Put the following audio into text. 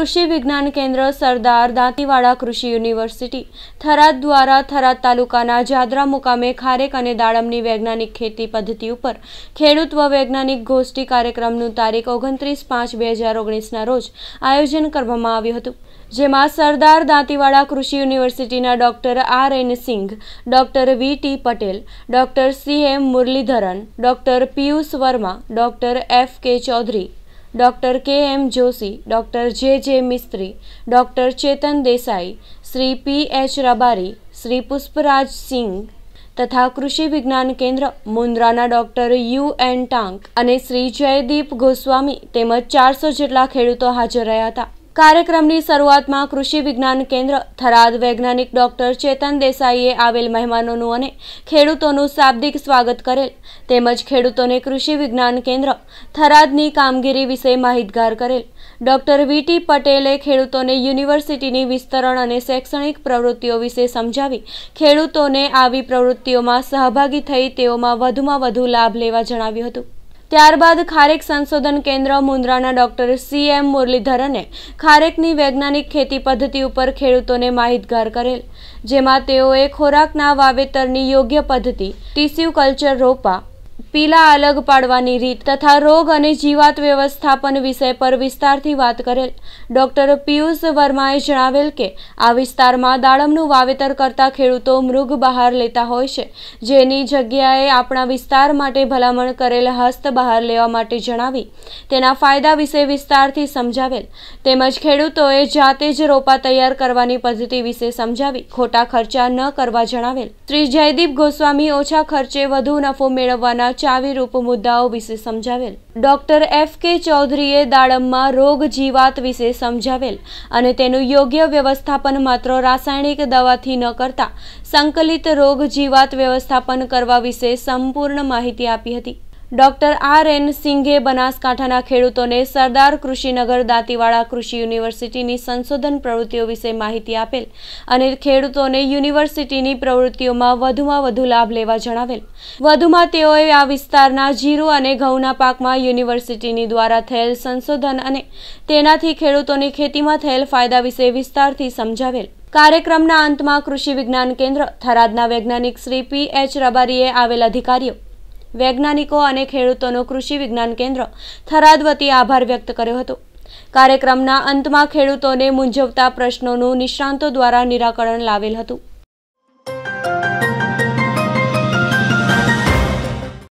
કૃષિ વિજ્ઞાન કેન્દ્ર સરદાર દાંતીવાડા કૃષિ યુનિવર્સિટી થરાદ દ્વારા થરાદ તાલુકાના જાદરા મુકામે ખારેક અને દાડમની વૈજ્ઞાનિક ખેતી પદ્ધતિ ઉપર ખેડૂત્વ વૈજ્ઞાનિક ગોષ્ઠી કાર્યક્રમનું તારીખ ઓગણત્રીસ પાંચ બે હજાર ઓગણીસના રોજ આયોજન કરવામાં આવ્યું હતું જેમાં સરદાર દાંતીવાડા કૃષિ યુનિવર્સિટીના doctor R N Singh doctor V T Patel doctor C M Muralidharan doctor Piyush Verma doctor F K Chaudhary doctor K M Joshi doctor J J Mistry doctor Chetan Desai Shri P H Rabari Shri Pushpraj Singh તથા કૃષિ વિજ્ઞાન કેન્દ્ર મુન્દ્રાના ડૉક્ટર યુ એન ટાંક અને શ્રી જયદીપ ગોસ્વામી તેમજ ચારસો જેટલા ખેડૂતો હાજર રહ્યા હતા કાર્યક્રમની શરૂઆતમાં કૃષિ વિજ્ઞાન કેન્દ્ર થરાદ વૈજ્ઞાનિક ડોક્ટર ચેતન દેસાઈએ આવેલ મહેમાનોનું અને ખેડૂતોનું શાબ્દિક સ્વાગત કરેલ તેમજ ખેડૂતોને કૃષિ વિજ્ઞાન કેન્દ્ર થરાદની કામગીરી વિશે માહિતગાર કરેલ ડોક્ટર વીટી પટેલે ખેડૂતોને યુનિવર્સિટીની વિસ્તરણ અને શૈક્ષણિક પ્રવૃત્તિઓ વિશે સમજાવી ખેડૂતોને આવી પ્રવૃત્તિઓમાં સહભાગી થઈ તેઓમાં વધુમાં વધુ લાભ લેવા જણાવ્યું હતું ત્યારબાદ ખારેક સંશોધન કેન્દ્ર મુન્દ્રાના ડોક્ટર સી એમ મુરલીધરને ખારેકની વૈજ્ઞાનિક ખેતી પદ્ધતિ ઉપર ખેડૂતોને માહિતગાર કરેલ જેમાં તેઓએ ખોરાકના વાવેતરની યોગ્ય પદ્ધતિ ટીસ્યુ કલ્ચર રોપા પીલા અલગ પાડવાની રીત તથા રોગ અને જીવાત વ્યવસ્થાપન વિષય પર વિસ્તારથી વાત કરેલ ડોક્ટર પિયુષ વર્માએ જણાવેલ કે આ વિસ્તારમાં દાડમનું વાવેતર કરતા ખેડૂતો મૃગ બહાર લેતા હોય છે જેની જગ્યાએ આપણા વિસ્તાર માટે ભલામણ કરેલ હસ્ત બહાર લેવા માટે જણાવી તેના ફાયદા વિશે વિસ્તારથી સમજાવેલ તેમજ ખેડૂતોએ જાતે જ રોપા તૈયાર કરવાની પદ્ધતિ વિશે સમજાવી ખોટા ખર્ચા ન કરવા જણાવેલ શ્રી જયદીપ ગોસ્વામી ઓછા ખર્ચે વધુ નફો મેળવવાના ચાવી રૂપ મુદ્દાઓ વિશે સમજાવેલ ડોક્ટર એફ કે ચૌધરીએ દાડમમાં રોગ જીવાત વિશે સમજાવેલ અને તેનું યોગ્ય વ્યવસ્થાપન માત્ર રાસાયણિક દવાથી ન કરતા સંકલિત રોગ જીવાત વ્યવસ્થાપન કરવા વિશે સંપૂર્ણ માહિતી આપી હતી ડોક્ટર આર એન સિંઘે બનાસકાંઠાના ખેડૂતોને સરદાર કૃષિનગર દાંતીવાડા કૃષિ યુનિવર્સિટીની સંશોધન પ્રવૃત્તિઓ વિશે માહિતી આપેલ અને ખેડૂતોને યુનિવર્સિટીની પ્રવૃત્તિઓમાં વધુમાં વધુ લાભ લેવા જણાવેલ વધુમાં તેઓએ આ વિસ્તારના જીરું અને ઘઉંના પાકમાં યુનિવર્સિટીની દ્વારા થયેલ સંશોધન અને તેનાથી ખેડૂતોની ખેતીમાં થયેલ ફાયદા વિશે વિસ્તારથી સમજાવેલ કાર્યક્રમના અંતમાં કૃષિ વિજ્ઞાન કેન્દ્ર થરાદના વૈજ્ઞાનિક શ્રી પી એચ રબારીએ આવેલ અધિકારીઓ વૈજ્ઞાનિકો અને ખેડૂતોનો કૃષિ વિજ્ઞાન કેન્દ્ર થરાદ વતી આભાર વ્યક્ત કર્યો હતો કાર્યક્રમના અંતમાં ખેડૂતોને મૂંઝવતા પ્રશ્નોનું નિષ્ણાંતો દ્વારા નિરાકરણ લાવેલ હતું